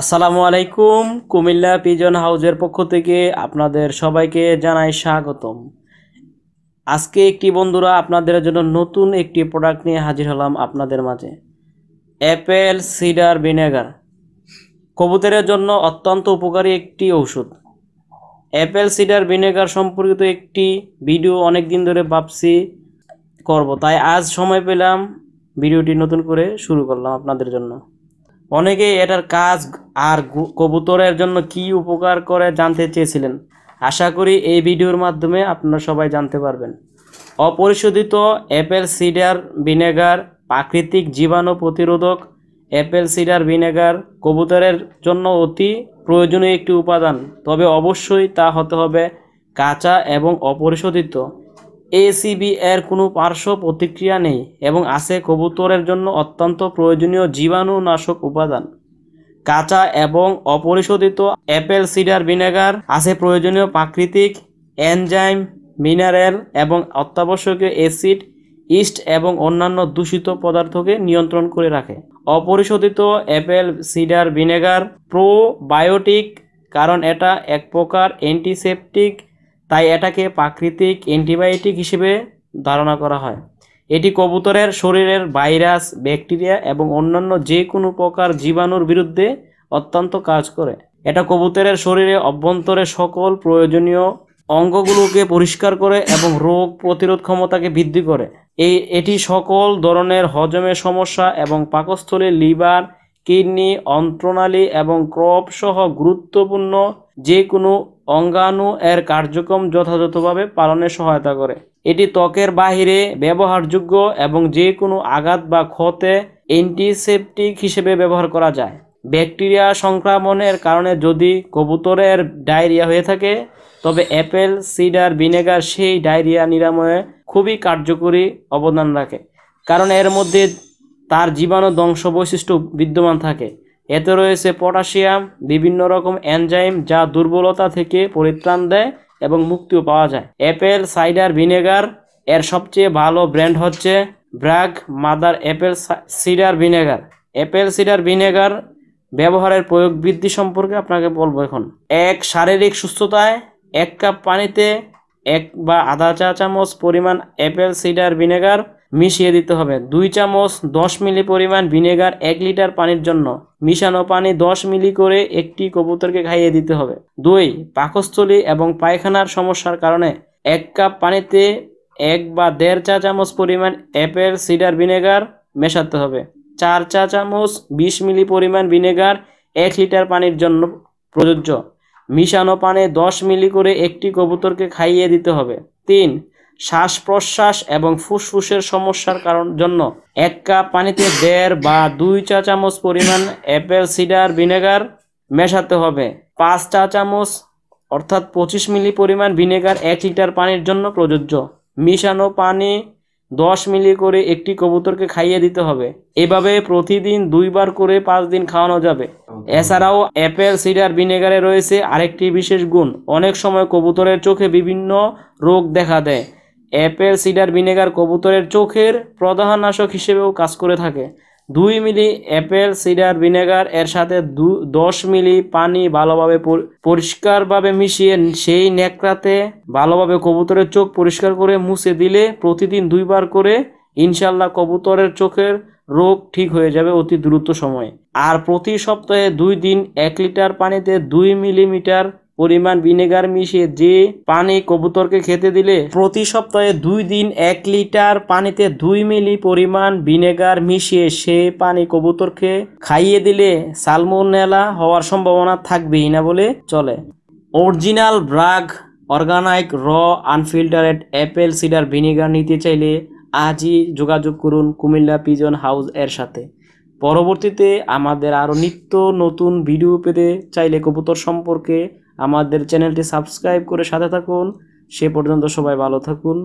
আসসালামু আলাইকুম কুমিল্লা পিজন হাউজের পক্ষ থেকে আপনাদের সবাইকে জানাই স্বাগতম আজকে একটি বন্ধুরা আপনাদের জন্য নতুন একটি প্রোডাক্ট নিয়ে হাজির হলাম আপনাদের মাঝে অ্যাপেল সিডার ভিনেগার কবুতরের জন্য অত্যন্ত উপকারী একটি ঔষধ অ্যাপেল সিডার ভিনেগার সম্পর্কিত একটি ভিডিও অনেক দিন ধরে ভাবছি করব তাই আজ সময় পেলাম ভিডিওটি নতুন করে শুরু করলাম আপনাদের জন্য অনেকেই এটার কাজ আর কবুতরের জন্য কি উপকার করে জানতে চেয়েছিলেন আশা করি এই ভিডিওর মাধ্যমে আপনারা সবাই জানতে পারবেন অপরিশোধিত অ্যাপেল সিডার ভিনেগার প্রাকৃতিক জীবাণু প্রতিরোধক অ্যাপেল সিডার ভিনেগার কবুতরের জন্য অতি প্রয়োজনীয় একটি উপাদান তবে অবশ্যই তা হতে হবে কাঁচা এবং অপরিশোধিত এসিবি এর কোনো পার্শ্ব প্রতিক্রিয়া নেই এবং আছে কবুতরের জন্য অত্যন্ত প্রয়োজনীয় জীবাণুনাশক উপাদান কাঁচা এবং অপরিশোধিত অ্যাপেল সিডার ভিনেগার আছে প্রয়োজনীয় প্রাকৃতিক এনজাইম মিনারেল এবং অত্যাবশ্যকীয় অ্যাসিড ইস্ট এবং অন্যান্য দূষিত পদার্থকে নিয়ন্ত্রণ করে রাখে অপরিশোধিত অ্যাপেল সিডার ভিনেগার প্রোবায়োটিক কারণ এটা এক প্রকার অ্যান্টিসেপটিক তাই এটাকে প্রাকৃতিক অ্যান্টিবায়োটিক হিসেবে ধারণা করা হয় এটি কবুতরের শরীরের ভাইরাস ব্যাকটেরিয়া এবং অন্যান্য যে কোনো প্রকার জীবাণুর বিরুদ্ধে অত্যন্ত কাজ করে এটা কবুতরের শরীরে অভ্যন্তরে সকল প্রয়োজনীয় অঙ্গগুলোকে পরিষ্কার করে এবং রোগ প্রতিরোধ ক্ষমতাকে বৃদ্ধি করে এই এটি সকল ধরনের হজমের সমস্যা এবং পাকস্থলী লিভার কিডনি অন্ত্রণালী এবং ক্রপ সহ গুরুত্বপূর্ণ যে কোনো অঙ্গাণু এর কার্যক্রম যথাযথভাবে পালনে সহায়তা করে এটি ত্বকের বাহিরে ব্যবহারযোগ্য এবং যে কোনো আঘাত বা ক্ষতে অ্যান্টিসেপটিক হিসেবে ব্যবহার করা যায় ব্যাকটেরিয়া সংক্রমণের কারণে যদি কবুতরের ডায়রিয়া হয়ে থাকে তবে অ্যাপেল সিডার ভিনেগার সেই ডায়রিয়া নিরাময়ে খুবই কার্যকরী অবদান রাখে কারণ এর মধ্যে তার জীবাণু ধ্বংস বৈশিষ্ট্য বিদ্যমান থাকে এতে রয়েছে পটাশিয়াম বিভিন্ন রকম এনজাইম যা দুর্বলতা থেকে পরিত্রাণ দেয় এবং মুক্তিও পাওয়া যায় অ্যাপেল সাইডার ভিনেগার এর সবচেয়ে ভালো ব্র্যান্ড হচ্ছে Bragg mother apple cider vinegar apple cider vinegar ব্যবহারের প্রয়োগ বৃদ্ধি সম্পর্কে আপনাকে বলবো এখন এক শারীরিক সুস্থতায় এক কাপ পানিতে এক বা আধা চা চামচ পরিমাণ অ্যাপেল সিডার ভিনেগার মিশিয়ে দিতে হবে দুই চামচ দশ মিলি পরিমাণ ভিনেগার এক লিটার পানির জন্য মিশানো পানি দশ মিলি করে একটি কবুতরকে খাইয়ে দিতে হবে দুই পাকস্থলী এবং পায়খানার সমস্যার কারণে এক কাপ পানিতে এক বা দেড় চা চামচ পরিমাণ অ্যাপেল সিডার ভিনেগার মেশাতে হবে চার চা চামচ বিশ মিলি পরিমাণ ভিনেগার এক লিটার পানির জন্য প্রযোজ্য মিশানো পানে দশ মিলি করে একটি কবুতরকে খাইয়ে দিতে হবে তিন শ্বাস প্রশ্বাস এবং ফুসফুসের সমস্যার কারণ জন্য এক কাপ পানিতে দেড় বা দুই চা চামচ পরিমাণ অ্যাপেল সিডার ভিনেগার মেশাতে হবে পাঁচ চা চামচ অর্থাৎ পঁচিশ মিলি পরিমাণ ভিনেগার এক লিটার পানির জন্য প্রযোজ্য মিশানো পানি দশ মিলি করে একটি কবুতরকে খাইয়ে দিতে হবে এভাবে প্রতিদিন দুইবার করে পাঁচ দিন খাওয়ানো যাবে এছাড়াও অ্যাপেল সিডার ভিনেগারে রয়েছে আরেকটি বিশেষ গুণ অনেক সময় কবুতরের চোখে বিভিন্ন রোগ দেখা দেয় অ্যাপেল সিডার ভিনেগার কবুতরের চোখের প্রধান নাশক হিসেবেও কাজ করে থাকে দুই মিলি অ্যাপেল সিডার ভিনেগার এর সাথে দশ মিলি পানি ভালোভাবে পরিষ্কারভাবে মিশিয়ে সেই নেকড়াতে ভালোভাবে কবুতরের চোখ পরিষ্কার করে মুছে দিলে প্রতিদিন দুইবার করে ইনশাল্লাহ কবুতরের চোখের রোগ ঠিক হয়ে যাবে অতি দ্রুত সময়ে আর প্রতি সপ্তাহে দুই দিন এক লিটার পানিতে দুই মিলিমিটার পরিমাণ ভিনেগার মিশিয়ে যে পানি কবুতরকে খেতে দিলে প্রতি সপ্তাহে দুই দিন এক লিটার পানিতে দুই মিলি পরিমাণ ভিনেগার মিশিয়ে সে পানি কবুতরকে খাইয়ে দিলে সালমোনেলা হওয়ার সম্ভাবনা থাকবেই না বলে চলে অরিজিনাল ব্রাগ অর্গানাইক র আনফিল্টারেড অ্যাপেল সিডার ভিনেগার নিতে চাইলে আজই যোগাযোগ করুন কুমিল্লা পিজন হাউস এর সাথে পরবর্তীতে আমাদের আরও নিত্য নতুন ভিডিও পেতে চাইলে কবুতর সম্পর্কে আমাদের চ্যানেলটি সাবস্ক্রাইব করে সাথে থাকুন সে পর্যন্ত সবাই ভালো থাকুন